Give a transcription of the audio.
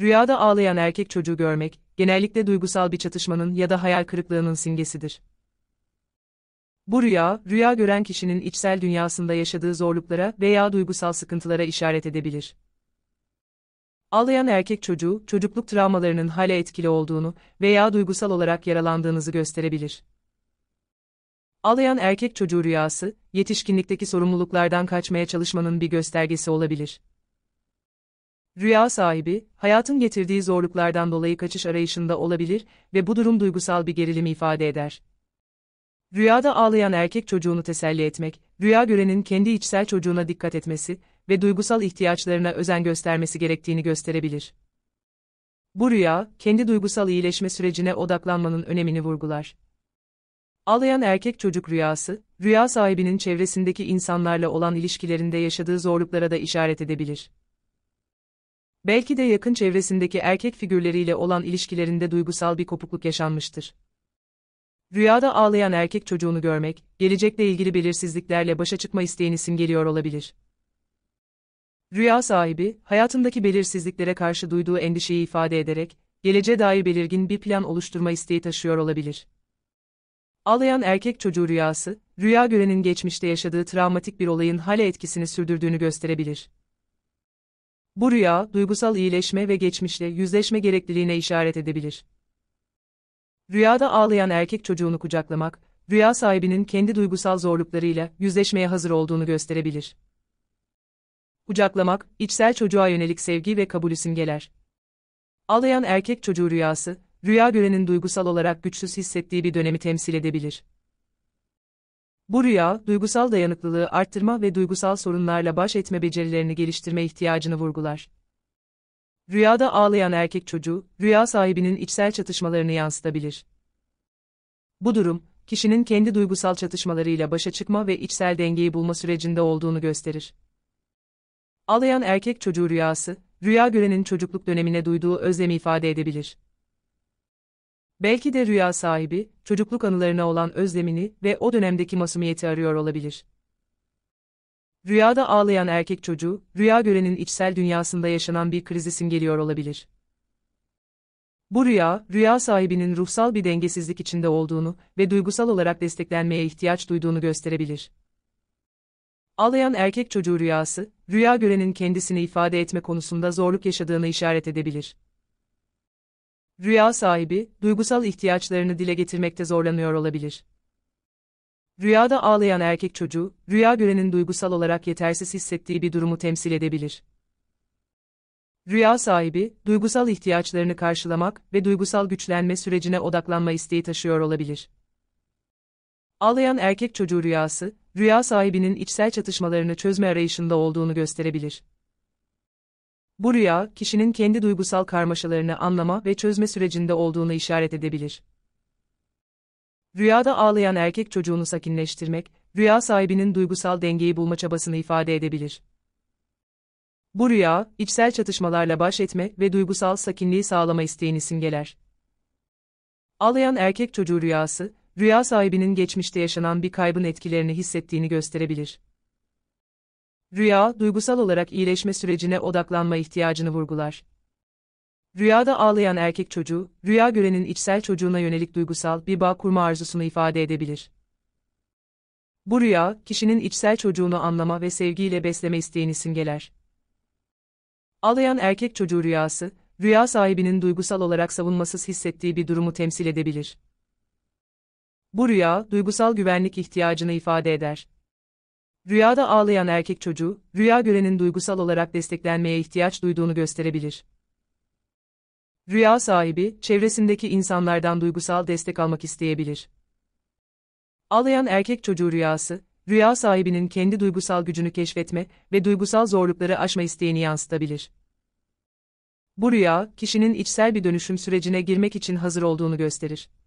Rüyada ağlayan erkek çocuğu görmek, genellikle duygusal bir çatışmanın ya da hayal kırıklığının simgesidir. Bu rüya, rüya gören kişinin içsel dünyasında yaşadığı zorluklara veya duygusal sıkıntılara işaret edebilir. Ağlayan erkek çocuğu, çocukluk travmalarının hala etkili olduğunu veya duygusal olarak yaralandığınızı gösterebilir. Ağlayan erkek çocuğu rüyası, yetişkinlikteki sorumluluklardan kaçmaya çalışmanın bir göstergesi olabilir. Rüya sahibi, hayatın getirdiği zorluklardan dolayı kaçış arayışında olabilir ve bu durum duygusal bir gerilimi ifade eder. Rüyada ağlayan erkek çocuğunu teselli etmek, rüya görenin kendi içsel çocuğuna dikkat etmesi ve duygusal ihtiyaçlarına özen göstermesi gerektiğini gösterebilir. Bu rüya, kendi duygusal iyileşme sürecine odaklanmanın önemini vurgular. Ağlayan erkek çocuk rüyası, rüya sahibinin çevresindeki insanlarla olan ilişkilerinde yaşadığı zorluklara da işaret edebilir. Belki de yakın çevresindeki erkek figürleriyle olan ilişkilerinde duygusal bir kopukluk yaşanmıştır. Rüyada ağlayan erkek çocuğunu görmek, gelecekle ilgili belirsizliklerle başa çıkma isteğini simgeliyor olabilir. Rüya sahibi, hayatındaki belirsizliklere karşı duyduğu endişeyi ifade ederek, geleceğe dair belirgin bir plan oluşturma isteği taşıyor olabilir. Ağlayan erkek çocuğu rüyası, rüya görenin geçmişte yaşadığı travmatik bir olayın hala etkisini sürdürdüğünü gösterebilir. Bu rüya, duygusal iyileşme ve geçmişle yüzleşme gerekliliğine işaret edebilir. Rüyada ağlayan erkek çocuğunu kucaklamak, rüya sahibinin kendi duygusal zorluklarıyla yüzleşmeye hazır olduğunu gösterebilir. Kucaklamak, içsel çocuğa yönelik sevgi ve kabulü simgeler. Ağlayan erkek çocuğu rüyası, rüya görenin duygusal olarak güçsüz hissettiği bir dönemi temsil edebilir. Bu rüya, duygusal dayanıklılığı arttırma ve duygusal sorunlarla baş etme becerilerini geliştirme ihtiyacını vurgular. Rüyada ağlayan erkek çocuğu, rüya sahibinin içsel çatışmalarını yansıtabilir. Bu durum, kişinin kendi duygusal çatışmalarıyla başa çıkma ve içsel dengeyi bulma sürecinde olduğunu gösterir. Ağlayan erkek çocuğu rüyası, rüya görenin çocukluk dönemine duyduğu özlemi ifade edebilir. Belki de rüya sahibi, çocukluk anılarına olan özlemini ve o dönemdeki masumiyeti arıyor olabilir. Rüyada ağlayan erkek çocuğu, rüya görenin içsel dünyasında yaşanan bir krizi simgeliyor olabilir. Bu rüya, rüya sahibinin ruhsal bir dengesizlik içinde olduğunu ve duygusal olarak desteklenmeye ihtiyaç duyduğunu gösterebilir. Ağlayan erkek çocuğu rüyası, rüya görenin kendisini ifade etme konusunda zorluk yaşadığını işaret edebilir. Rüya sahibi, duygusal ihtiyaçlarını dile getirmekte zorlanıyor olabilir. Rüyada ağlayan erkek çocuğu, rüya görenin duygusal olarak yetersiz hissettiği bir durumu temsil edebilir. Rüya sahibi, duygusal ihtiyaçlarını karşılamak ve duygusal güçlenme sürecine odaklanma isteği taşıyor olabilir. Ağlayan erkek çocuğu rüyası, rüya sahibinin içsel çatışmalarını çözme arayışında olduğunu gösterebilir. Bu rüya, kişinin kendi duygusal karmaşalarını anlama ve çözme sürecinde olduğunu işaret edebilir. Rüyada ağlayan erkek çocuğunu sakinleştirmek, rüya sahibinin duygusal dengeyi bulma çabasını ifade edebilir. Bu rüya, içsel çatışmalarla baş etme ve duygusal sakinliği sağlama isteğini simgeler. Ağlayan erkek çocuğu rüyası, rüya sahibinin geçmişte yaşanan bir kaybın etkilerini hissettiğini gösterebilir. Rüya, duygusal olarak iyileşme sürecine odaklanma ihtiyacını vurgular. Rüyada ağlayan erkek çocuğu, rüya görenin içsel çocuğuna yönelik duygusal bir bağ kurma arzusunu ifade edebilir. Bu rüya, kişinin içsel çocuğunu anlama ve sevgiyle besleme isteğini simgeler. Ağlayan erkek çocuğu rüyası, rüya sahibinin duygusal olarak savunmasız hissettiği bir durumu temsil edebilir. Bu rüya, duygusal güvenlik ihtiyacını ifade eder. Rüyada ağlayan erkek çocuğu, rüya görenin duygusal olarak desteklenmeye ihtiyaç duyduğunu gösterebilir. Rüya sahibi, çevresindeki insanlardan duygusal destek almak isteyebilir. Ağlayan erkek çocuğu rüyası, rüya sahibinin kendi duygusal gücünü keşfetme ve duygusal zorlukları aşma isteğini yansıtabilir. Bu rüya, kişinin içsel bir dönüşüm sürecine girmek için hazır olduğunu gösterir.